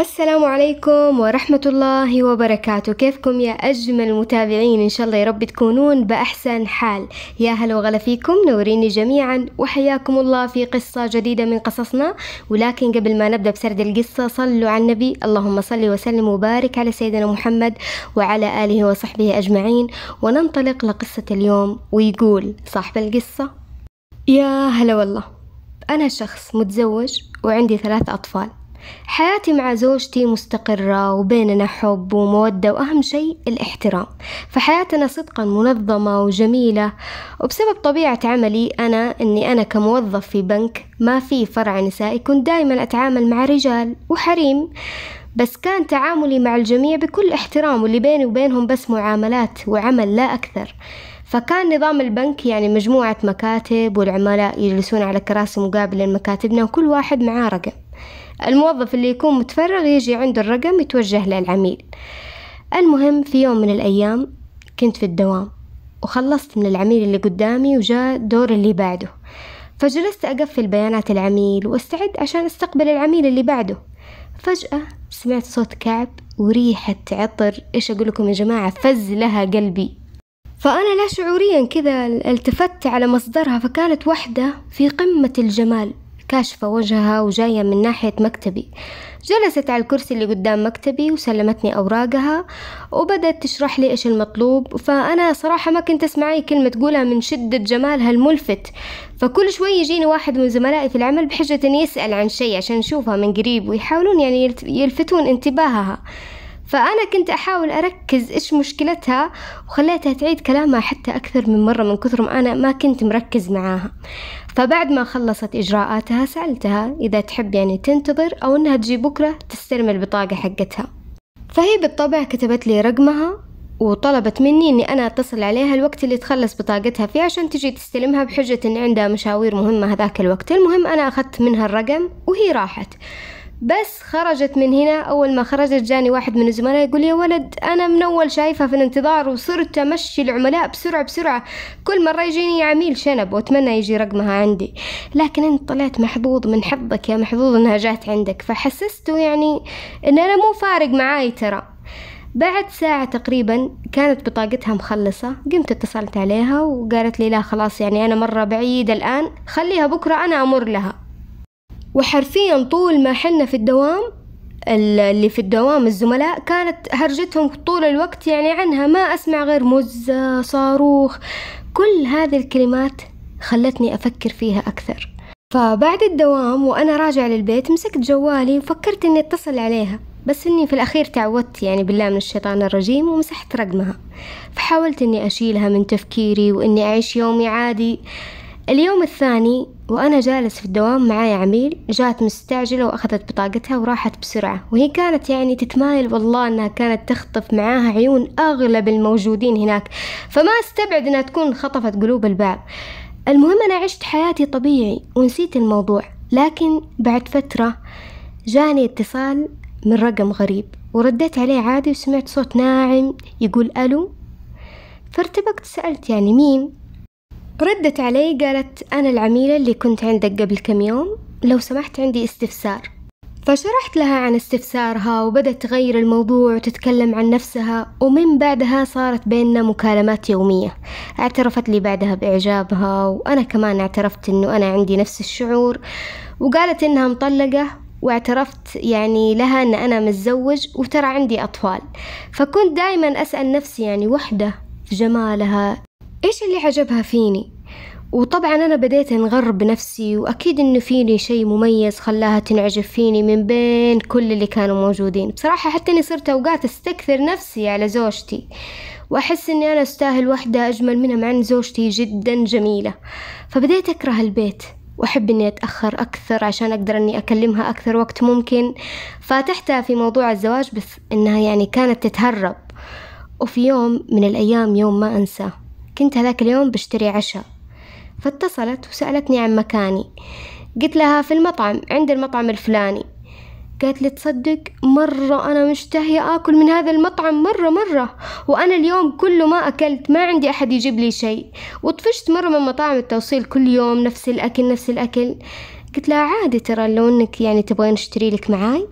السلام عليكم ورحمة الله وبركاته كيفكم يا أجمل متابعين إن شاء الله يا رب تكونون بأحسن حال يا هلا وغلا فيكم نوريني جميعا وحياكم الله في قصة جديدة من قصصنا ولكن قبل ما نبدأ بسرد القصة صلوا على النبي اللهم صل وسلم وبارك على سيدنا محمد وعلى آله وصحبه أجمعين وننطلق لقصة اليوم ويقول صاحب القصة يا هلا والله أنا شخص متزوج وعندي ثلاث أطفال حياتي مع زوجتي مستقرة وبيننا حب ومودة وأهم شيء الاحترام فحياتنا صدقا منظمة وجميلة وبسبب طبيعة عملي أنا أني أنا كموظف في بنك ما في فرع نسائي كنت دائما أتعامل مع رجال وحريم بس كان تعاملي مع الجميع بكل احترام واللي بيني وبينهم بس معاملات وعمل لا أكثر فكان نظام البنك يعني مجموعة مكاتب والعملاء يجلسون على كراسي مقابل لمكاتبنا وكل واحد معاه رقم الموظف اللي يكون متفرغ يجي عنده الرقم يتوجه للعميل المهم في يوم من الأيام كنت في الدوام وخلصت من العميل اللي قدامي وجاء دور اللي بعده فجلست أقفل بيانات العميل وأستعد عشان أستقبل العميل اللي بعده فجأة سمعت صوت كعب وريحة عطر إيش أقول لكم يا جماعة فز لها قلبي فأنا لا شعوريا كذا التفت على مصدرها فكانت واحدة في قمة الجمال كاشفة وجهها وجاية من ناحية مكتبي جلست على الكرسي اللي قدام مكتبي وسلمتني أوراقها وبدأت تشرح لي إيش المطلوب فأنا صراحة ما كنت أسمع أي كلمة تقولها من شدة جمالها الملفت فكل شوي يجيني واحد من زملائي في العمل بحجة إن يسأل عن شيء عشان أشوفها من قريب ويحاولون يعني يلفتون انتباهها فأنا كنت أحاول أركز إيش مشكلتها وخليتها تعيد كلامها حتى أكثر من مرة من كثر ما أنا ما كنت مركز معاها فبعد ما خلصت إجراءاتها سألتها إذا تحب يعني تنتظر أو إنها تجي بكرة تستلم البطاقة حقتها فهي بالطبع كتبت لي رقمها وطلبت مني أني أنا أتصل عليها الوقت اللي تخلص بطاقتها فيه عشان تجي تستلمها بحجة أن عندها مشاوير مهمة هذاك الوقت المهم أنا أخذت منها الرقم وهي راحت بس خرجت من هنا أول ما خرجت جاني واحد من الزملاء يقول يا ولد أنا من أول شايفها في الانتظار وصرت أمشي العملاء بسرعة بسرعة كل مرة يجيني عميل شنب وأتمنى يجي رقمها عندي لكن أنت طلعت محظوظ من حظك يا محظوظ أنها جات عندك فحسسته يعني أن أنا مو فارق معاي ترى بعد ساعة تقريبا كانت بطاقتها مخلصة قمت اتصلت عليها وقالت لي لا خلاص يعني أنا مرة بعيدة الآن خليها بكرة أنا أمر لها وحرفيا طول ما حنا في الدوام اللي في الدوام الزملاء كانت هرجتهم طول الوقت يعني عنها ما أسمع غير مزة صاروخ كل هذه الكلمات خلتني أفكر فيها أكثر فبعد الدوام وأنا راجع للبيت مسكت جوالي وفكرت أني أتصل عليها بس أني في الأخير تعودت يعني بالله من الشيطان الرجيم ومسحت رقمها فحاولت أني أشيلها من تفكيري وأني أعيش يومي عادي اليوم الثاني وأنا جالس في الدوام معايا عميل جات مستعجلة وأخذت بطاقتها وراحت بسرعة وهي كانت يعني تتمايل والله أنها كانت تخطف معاها عيون أغلب الموجودين هناك فما استبعد أنها تكون خطفت قلوب البعض المهم أنا عشت حياتي طبيعي ونسيت الموضوع لكن بعد فترة جاني اتصال من رقم غريب ورديت عليه عادي وسمعت صوت ناعم يقول ألو فارتبكت سألت يعني مين ردت علي قالت أنا العميلة اللي كنت عندك قبل كم يوم لو سمحت عندي استفسار فشرحت لها عن استفسارها وبدت تغير الموضوع وتتكلم عن نفسها ومن بعدها صارت بيننا مكالمات يومية اعترفت لي بعدها بإعجابها وأنا كمان اعترفت أنه أنا عندي نفس الشعور وقالت أنها مطلقة واعترفت يعني لها أن أنا متزوج وترى عندي أطفال فكنت دايما أسأل نفسي يعني وحدة في جمالها إيش اللي عجبها فيني وطبعا أنا بديت أنغر بنفسي وأكيد إنه فيني شي مميز خلاها تنعجب فيني من بين كل اللي كانوا موجودين بصراحة حتى إني صرت أوقات أستكثر نفسي على زوجتي وأحس إني أنا أستاهل واحدة أجمل منها مع إن زوجتي جدا جميلة فبديت أكره البيت وأحب إني أتأخر أكثر عشان أقدر إني أكلمها أكثر وقت ممكن فاتحتها في موضوع الزواج بس إنها يعني كانت تتهرب وفي يوم من الأيام يوم ما أنساه كنت هذاك اليوم بشتري عشاء فاتصلت وسألتني عن مكاني قلت لها في المطعم عند المطعم الفلاني قالت لي تصدق مرة أنا مشتهية آكل من هذا المطعم مرة مرة وأنا اليوم كله ما أكلت ما عندي أحد يجيب لي شيء وطفشت مرة من مطاعم التوصيل كل يوم نفس الأكل نفس الأكل قلت لها عادي ترى لو أنك يعني تبغين أشتري لك معاي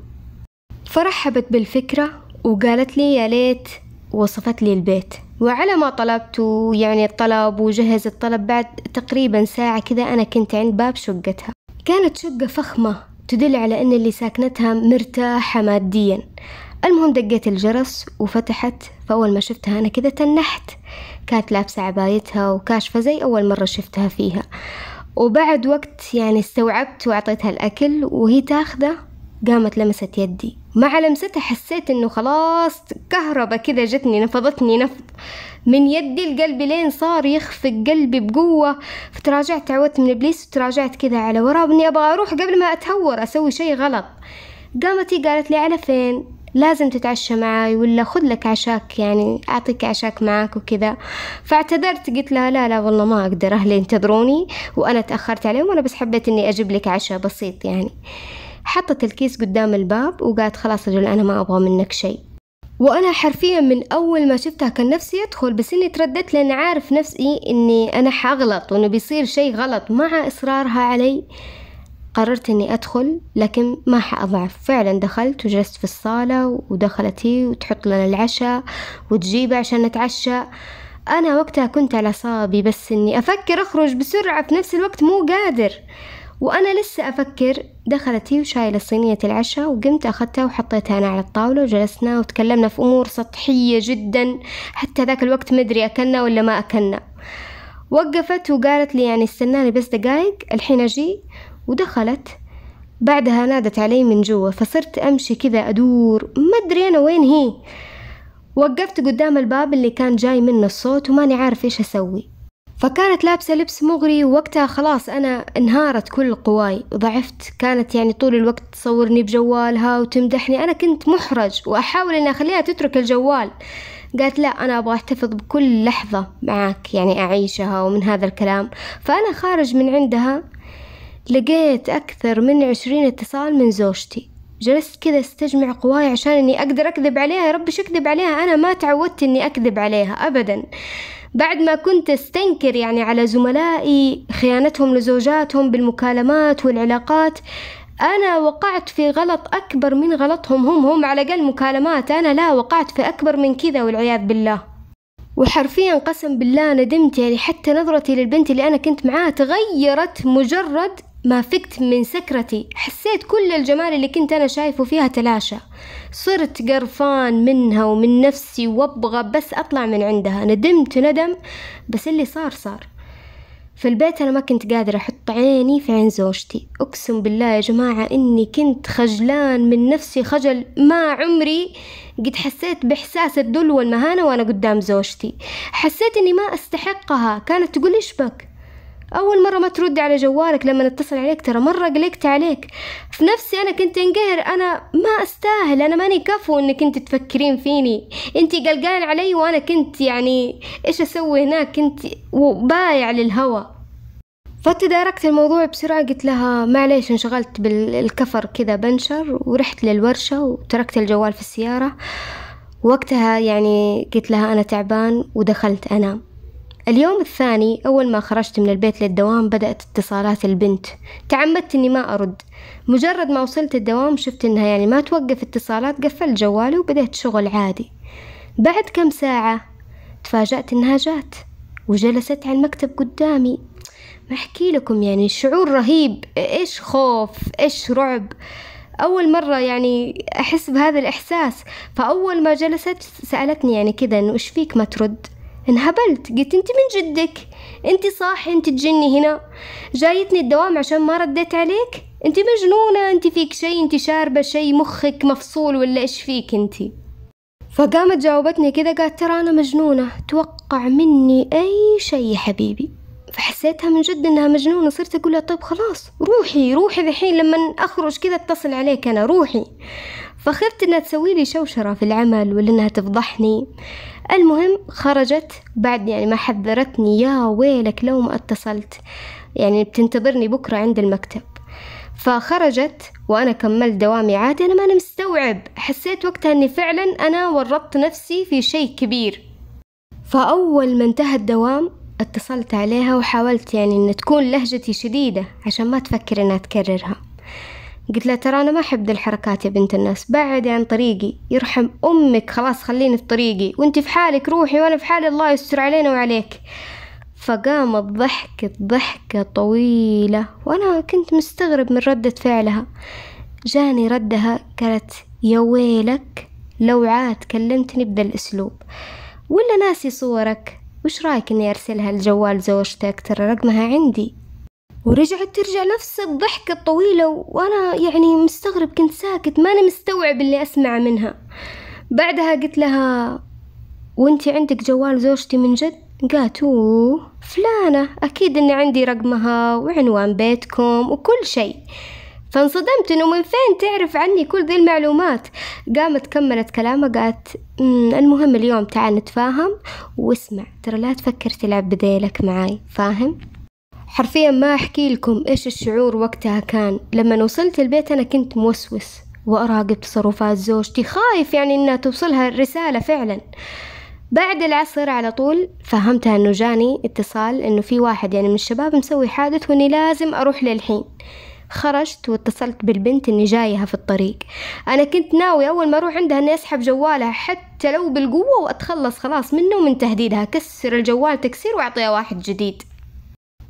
فرحبت بالفكرة وقالت لي يا ليت وصفت لي البيت وعلى ما طلبت يعني الطلب وجهز الطلب بعد تقريبا ساعة كذا أنا كنت عند باب شقتها كانت شقة فخمة تدل على أن اللي ساكنتها مرتاحة ماديا المهم دقيت الجرس وفتحت فأول ما شفتها أنا كذا تنحت كانت لابسة عبايتها وكاشفة زي أول مرة شفتها فيها وبعد وقت يعني استوعبت وعطيتها الأكل وهي تاخذه قامت لمست يدي مع لمستها حسيت انه خلاص كهربا كذا جتني نفضتني نفض من يدي لقلبي لين صار يخفق قلبي بقوة فتراجعت تعودت من ابليس وتراجعت كذا على وراه اني ابغى اروح قبل ما اتهور اسوي شي غلط قامت قالت لي على فين لازم تتعشى معاي ولا خذ لك عشاك يعني اعطيك عشاك معاك وكذا فاعتذرت قلت لها لا لا والله ما اقدر اهلي ينتظروني وانا تاخرت عليهم وانا بس حبيت اني اجيب لك عشاء بسيط يعني حطت الكيس قدام الباب وقالت خلاص رجل أنا ما أبغى منك شيء وأنا حرفيا من أول ما شفتها كان نفسي أدخل بس إني ترددت لأن عارف نفسي إني أنا حغلط وإنه بيصير شيء غلط مع إصرارها علي قررت إني أدخل لكن ما حأضعف فعلا دخلت وجلست في الصالة ودخلت هي وتحط لنا العشاء وتجيبه عشان نتعشى أنا وقتها كنت على صابي بس إني أفكر أخرج بسرعة في نفس الوقت مو قادر وأنا لسه أفكر دخلت هي وشايلة صينية العشاء وقمت أخذتها وحطيتها أنا على الطاولة وجلسنا وتكلمنا في أمور سطحية جدا حتى ذاك الوقت مدري أكلنا ولا ما أكلنا وقفت وقالت لي يعني استناني بس دقايق الحين أجي ودخلت بعدها نادت علي من جوا فصرت أمشي كذا أدور ما أدري أنا وين هي وقفت قدام الباب اللي كان جاي منه الصوت وماني عارف إيش أسوي فكانت لابسة لبس مغري ووقتها خلاص أنا انهارت كل قواي وضعفت كانت يعني طول الوقت تصورني بجوالها وتمدحني أنا كنت محرج وأحاول أن أخليها تترك الجوال قالت لا أنا أبغى أحتفظ بكل لحظة معك يعني أعيشها ومن هذا الكلام فأنا خارج من عندها لقيت أكثر من عشرين اتصال من زوجتي جلست كذا استجمع قواي عشان اني اقدر اكذب عليها يا رب ايش اكذب عليها انا ما تعودت اني اكذب عليها ابدا بعد ما كنت استنكر يعني على زملائي خيانتهم لزوجاتهم بالمكالمات والعلاقات أنا وقعت في غلط أكبر من غلطهم هم هم على الاقل مكالمات أنا لا وقعت في أكبر من كذا والعياذ بالله وحرفيا قسم بالله ندمت يعني حتى نظرتي للبنت اللي أنا كنت معاها تغيرت مجرد ما فقت من سكرتي حسيت كل الجمال اللي كنت أنا شايفه فيها تلاشى صرت قرفان منها ومن نفسي وابغى بس أطلع من عندها ندمت ندم بس اللي صار صار في البيت أنا ما كنت قادرة أحط عيني في عين زوجتي أقسم بالله يا جماعة إني كنت خجلان من نفسي خجل ما عمري قد حسيت بإحساس الذل والمهانة وأنا قدام زوجتي حسيت إني ما أستحقها كانت تقول إيش بك اول مره ما ترد على جوالك لما نتصل عليك ترى مره قلقت عليك في نفسي انا كنت انقهر انا ما استاهل انا ماني كفو انك انت تفكرين فيني انت قلقان علي وانا كنت يعني ايش اسوي هناك كنت بايع للهوى فتداركت الموضوع بسرعة قلت لها معليش انشغلت بالكفر كذا بنشر ورحت للورشة وتركت الجوال في السيارة وقتها يعني قلت لها أنا تعبان ودخلت أنام اليوم الثاني أول ما خرجت من البيت للدوام بدأت اتصالات البنت تعمدت أني ما أرد مجرد ما وصلت الدوام شفت أنها يعني ما توقف اتصالات قفلت جوالي وبدأت شغل عادي بعد كم ساعة تفاجأت أنها جات وجلست على المكتب قدامي ما أحكي لكم يعني شعور رهيب إيش خوف إيش رعب أول مرة يعني أحس بهذا الإحساس فأول ما جلست سألتني يعني كذا إنه إيش فيك ما ترد انهبلت قلت انت من جدك انت صاحي انت تجني هنا جايتني الدوام عشان ما رديت عليك انت مجنونة انت فيك شي انت شاربة شي مخك مفصول ولا ايش فيك انت فقامت جاوبتني كذا قالت ترى انا مجنونة توقع مني اي شي يا حبيبي فحسيتها من جد انها مجنونة صرت اقولها طيب خلاص روحي روحي ذحين لما اخرج كذا اتصل عليك انا روحي فخفت انها تسوي لي شوشرة في العمل ولا انها تفضحني المهم خرجت بعد يعني ما حذرتني يا ويلك لو ما اتصلت يعني بتنتظرني بكرة عند المكتب فخرجت وأنا كملت دوامي عادي أنا ما أنا مستوعب حسيت وقتها أني فعلا أنا ورطت نفسي في شيء كبير فأول ما انتهى الدوام اتصلت عليها وحاولت يعني أن تكون لهجتي شديدة عشان ما تفكر أنها تكررها قلت لها ترى أنا ما أحب ذي الحركات يا بنت الناس بعدي عن طريقي يرحم أمك خلاص خليني في طريقي وأنت في حالك روحي وأنا في حالي الله يستر علينا وعليك فقامت الضحك ضحكة طويلة وأنا كنت مستغرب من ردة فعلها جاني ردها قالت يا ويلك لو عاد كلمتني بذا الأسلوب ولا ناسي صورك وش رايك اني ارسلها لجوال زوجتك ترى رقمها عندي ورجعت ترجع نفس الضحكة الطويلة وأنا يعني مستغرب كنت ساكت ما أنا مستوعب اللي أسمع منها بعدها قلت لها وانتي عندك جوال زوجتي من جد قالت فلانة أكيد أني عندي رقمها وعنوان بيتكم وكل شيء فانصدمت انه من فين تعرف عني كل ذي المعلومات قامت كملت كلامها قالت المهم اليوم تعال نتفاهم واسمع ترى لا تفكر تلعب بديلك معاي فاهم حرفيا ما أحكي لكم إيش الشعور وقتها كان لما وصلت البيت أنا كنت موسوس وأراقب تصرفات زوجتي خايف يعني إنها توصلها الرسالة فعلا بعد العصر على طول فهمتها إنه جاني اتصال إنه في واحد يعني من الشباب مسوي حادث وإني لازم أروح للحين خرجت واتصلت بالبنت إني جايها في الطريق أنا كنت ناوي أول ما أروح عندها إني أسحب جوالها حتى لو بالقوة وأتخلص خلاص منه ومن تهديدها كسر الجوال تكسير وأعطيها واحد جديد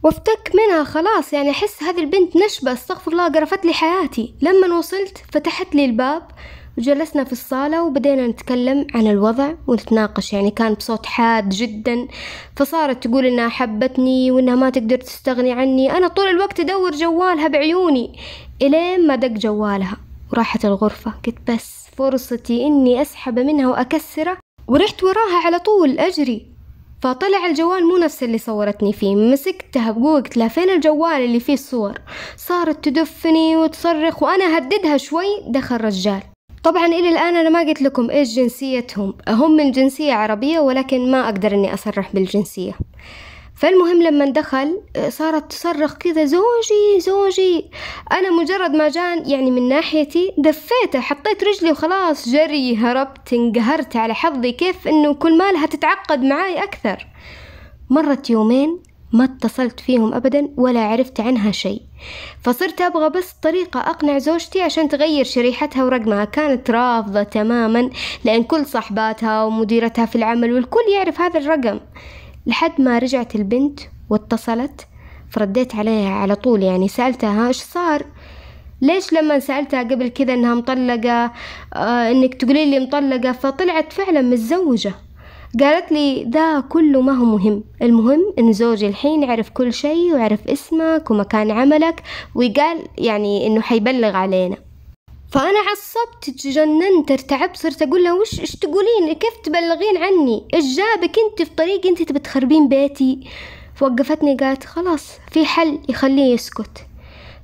وافتك منها خلاص يعني أحس هذه البنت نشبة استغفر الله قرفت لي حياتي لما وصلت فتحت لي الباب وجلسنا في الصالة وبدينا نتكلم عن الوضع ونتناقش يعني كان بصوت حاد جدا فصارت تقول إنها حبتني وإنها ما تقدر تستغني عني أنا طول الوقت أدور جوالها بعيوني إلين ما دق جوالها وراحت الغرفة قلت بس فرصتي إني أسحب منها وأكسره ورحت وراها على طول أجري فطلع الجوال مو نفس اللي صورتني فيه مسكتها بقوة قلت لها فين الجوال اللي فيه الصور صارت تدفني وتصرخ وأنا هددها شوي دخل رجال طبعا إلى الآن أنا ما قلت لكم إيش جنسيتهم هم من جنسية عربية ولكن ما أقدر أني أصرح بالجنسية فالمهم لما دخل آه، صارت تصرخ كذا زوجي زوجي أنا مجرد ما جان يعني من ناحيتي دفيته حطيت رجلي وخلاص جري هربت انقهرت على حظي كيف إنه كل مالها تتعقد معاي أكثر مرت يومين ما اتصلت فيهم أبدا ولا عرفت عنها شيء فصرت أبغى بس طريقة أقنع زوجتي عشان تغير شريحتها ورقمها كانت رافضة تماما لأن كل صحباتها ومديرتها في العمل والكل يعرف هذا الرقم لحد ما رجعت البنت واتصلت فرديت عليها على طول يعني سألتها ايش صار ليش لما سألتها قبل كذا انها مطلقة آه انك تقولي لي مطلقة فطلعت فعلا متزوجة قالت لي ذا كله ما هو مهم المهم ان زوجي الحين يعرف كل شيء ويعرف اسمك ومكان عملك وقال يعني انه حيبلغ علينا فأنا عصبت تجننت ارتعبت صرت أقول لها وش إيش تقولين كيف تبلغين عني إيش جابك أنت في طريقي أنت تبي تخربين بيتي فوقفتني قالت خلاص في حل يخليه يسكت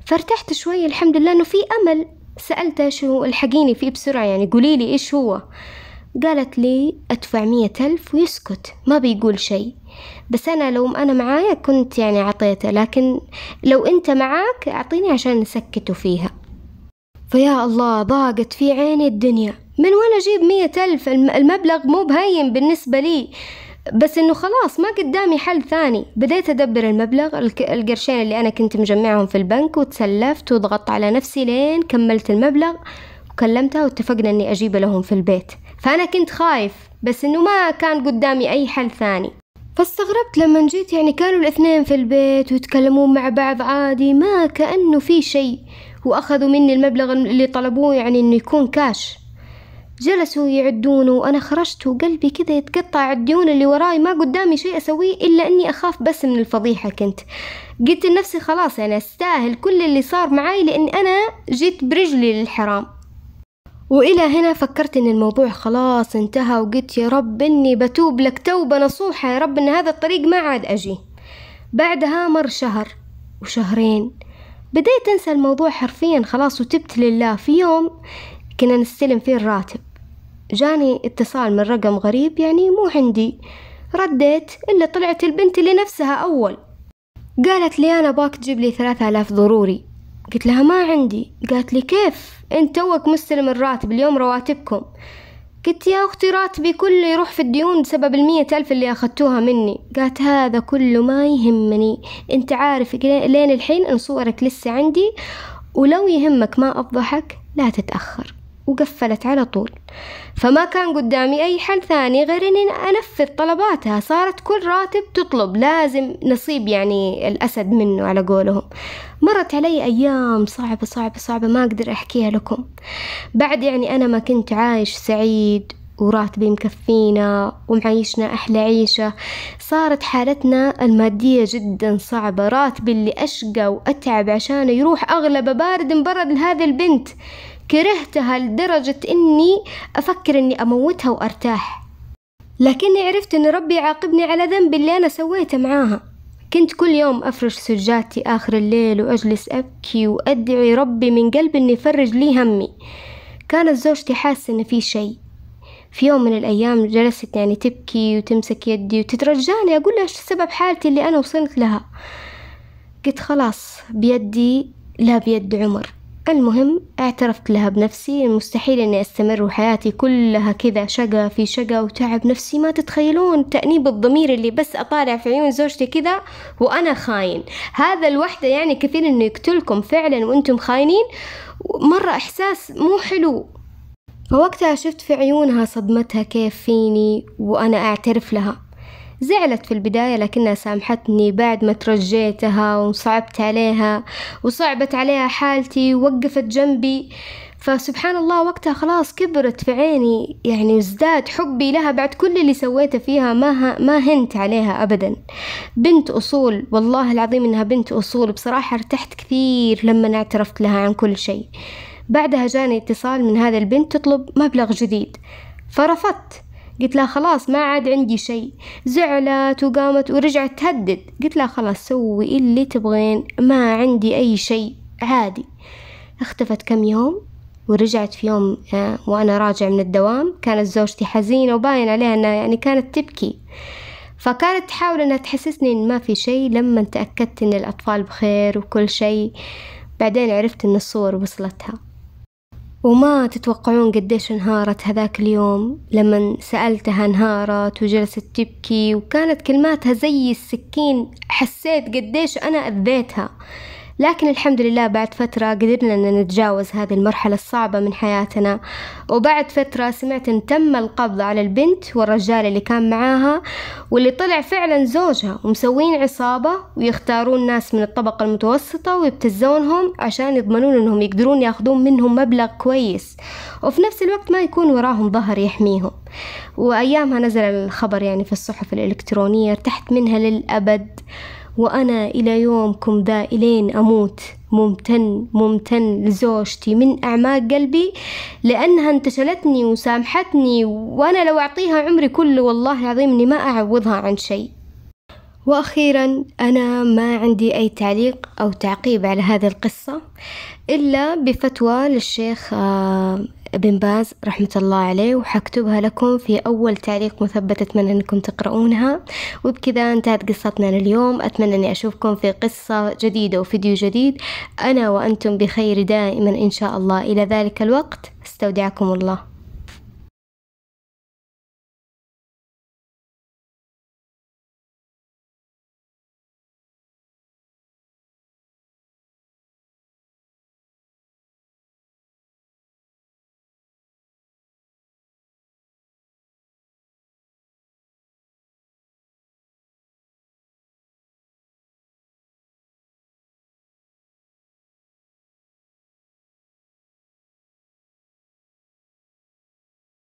فارتحت شوي الحمد لله إنه في أمل سألتها شو الحقيني فيه بسرعة يعني قولي لي إيش هو قالت لي أدفع مية ألف ويسكت ما بيقول شيء بس أنا لو أنا معايا كنت يعني عطيته لكن لو أنت معاك أعطيني عشان نسكته فيها فيا الله ضاقت في عيني الدنيا من وين أجيب مية ألف المبلغ مو بهين بالنسبة لي بس انه خلاص ما قدامي حل ثاني بديت ادبر المبلغ القرشين اللي انا كنت مجمعهم في البنك وتسلفت وضغطت على نفسي لين كملت المبلغ وكلمتها واتفقنا اني اجيب لهم في البيت فانا كنت خايف بس انه ما كان قدامي اي حل ثاني فاستغربت لما جيت يعني كانوا الاثنين في البيت ويتكلمون مع بعض عادي ما كأنه في شيء وأخذوا مني المبلغ اللي طلبوه يعني إنه يكون كاش جلسوا يعدونه وأنا خرجت وقلبي كذا يتقطع الديون اللي وراي ما قدامي شيء أسويه إلا أني أخاف بس من الفضيحة كنت قلت لنفسي خلاص أنا يعني أستاهل كل اللي صار معاي لأن أنا جيت برجلي للحرام وإلى هنا فكرت إن الموضوع خلاص انتهى وقلت يا رب إني بتوب لك توبة نصوحة يا رب إن هذا الطريق ما عاد أجي بعدها مر شهر وشهرين بديت أنسى الموضوع حرفيا خلاص وتبت لله في يوم كنا نستلم فيه الراتب جاني اتصال من رقم غريب يعني مو عندي رديت إلا طلعت البنت اللي نفسها أول قالت لي أنا باك تجيب لي ثلاثة آلاف ضروري قلت لها ما عندي قالت لي كيف انت توك مستلم الراتب اليوم رواتبكم قلت يا أختي راتبي كله يروح في الديون بسبب المية ألف اللي أخدتوها مني قالت هذا كله ما يهمني أنت عارف لين الحين أن صورك لسه عندي ولو يهمك ما أفضحك لا تتأخر وقفلت على طول فما كان قدامي أي حل ثاني غير أني أنفذ طلباتها صارت كل راتب تطلب لازم نصيب يعني الأسد منه على قولهم مرت علي أيام صعبة صعبة صعبة ما أقدر أحكيها لكم بعد يعني أنا ما كنت عايش سعيد وراتبي مكفينا ومعيشنا أحلى عيشة صارت حالتنا المادية جدا صعبة راتبي اللي أشقى وأتعب عشانه يروح أغلب بارد مبرد لهذه البنت كرهتها لدرجة إني أفكر إني أموتها وأرتاح لكني عرفت إن ربي يعاقبني على ذنب اللي أنا سويته معاها كنت كل يوم أفرش سجادتي آخر الليل وأجلس أبكي وأدعي ربي من قلبي إني يفرج لي همي كانت زوجتي حاسة إن في شي في يوم من الأيام جلست يعني تبكي وتمسك يدي وتترجاني أقول لها إيش سبب حالتي اللي أنا وصلت لها قلت خلاص بيدي لا بيد عمر المهم اعترفت لها بنفسي مستحيل اني استمر وحياتي كلها كذا شقا في شقا وتعب نفسي ما تتخيلون تأنيب الضمير اللي بس اطالع في عيون زوجتي كذا وانا خاين هذا الوحدة يعني كثير انه يقتلكم فعلا وانتم خاينين مرة احساس مو حلو فوقتها شفت في عيونها صدمتها كيف فيني وأنا أعترف لها زعلت في البداية لكنها سامحتني بعد ما ترجيتها وصعبت عليها وصعبت عليها حالتي ووقفت جنبي فسبحان الله وقتها خلاص كبرت في عيني يعني ازداد حبي لها بعد كل اللي سويته فيها ما, ما هنت عليها أبدا بنت أصول والله العظيم إنها بنت أصول بصراحة ارتحت كثير لما اعترفت لها عن كل شيء بعدها جاني اتصال من هذا البنت تطلب مبلغ جديد فرفضت قلت لها خلاص ما عاد عندي شيء زعلت وقامت ورجعت تهدد قلت لها خلاص سوي اللي تبغين ما عندي أي شيء عادي اختفت كم يوم ورجعت في يوم آه، وأنا راجع من الدوام كانت زوجتي حزينة وباين عليها أنها يعني كانت تبكي فكانت تحاول أنها تحسسني أن ما في شيء لما تأكدت أن الأطفال بخير وكل شيء بعدين عرفت أن الصور وصلتها وما تتوقعون قديش انهارت هذاك اليوم لما سألتها انهارت وجلست تبكي وكانت كلماتها زي السكين حسيت قديش أنا أذيتها لكن الحمد لله بعد فترة قدرنا أن نتجاوز هذه المرحلة الصعبة من حياتنا وبعد فترة سمعت أن تم القبض على البنت والرجال اللي كان معاها واللي طلع فعلا زوجها ومسوين عصابة ويختارون ناس من الطبقة المتوسطة ويبتزونهم عشان يضمنون أنهم يقدرون ياخذون منهم مبلغ كويس وفي نفس الوقت ما يكون وراهم ظهر يحميهم وأيامها نزل الخبر يعني في الصحف الإلكترونية ارتحت منها للأبد وأنا إلى يومكم ذا إلين أموت ممتن ممتن لزوجتي من أعماق قلبي لأنها انتشلتني وسامحتني وأنا لو أعطيها عمري كله والله العظيم إني ما أعوضها عن شيء وأخيرا أنا ما عندي أي تعليق أو تعقيب على هذه القصة إلا بفتوى للشيخ آه، ابن باز رحمة الله عليه وحكتبها لكم في أول تعليق مثبت أتمنى أنكم تقرؤونها وبكذا انتهت قصتنا لليوم أتمنى أني أشوفكم في قصة جديدة وفيديو جديد أنا وأنتم بخير دائما إن شاء الله إلى ذلك الوقت استودعكم الله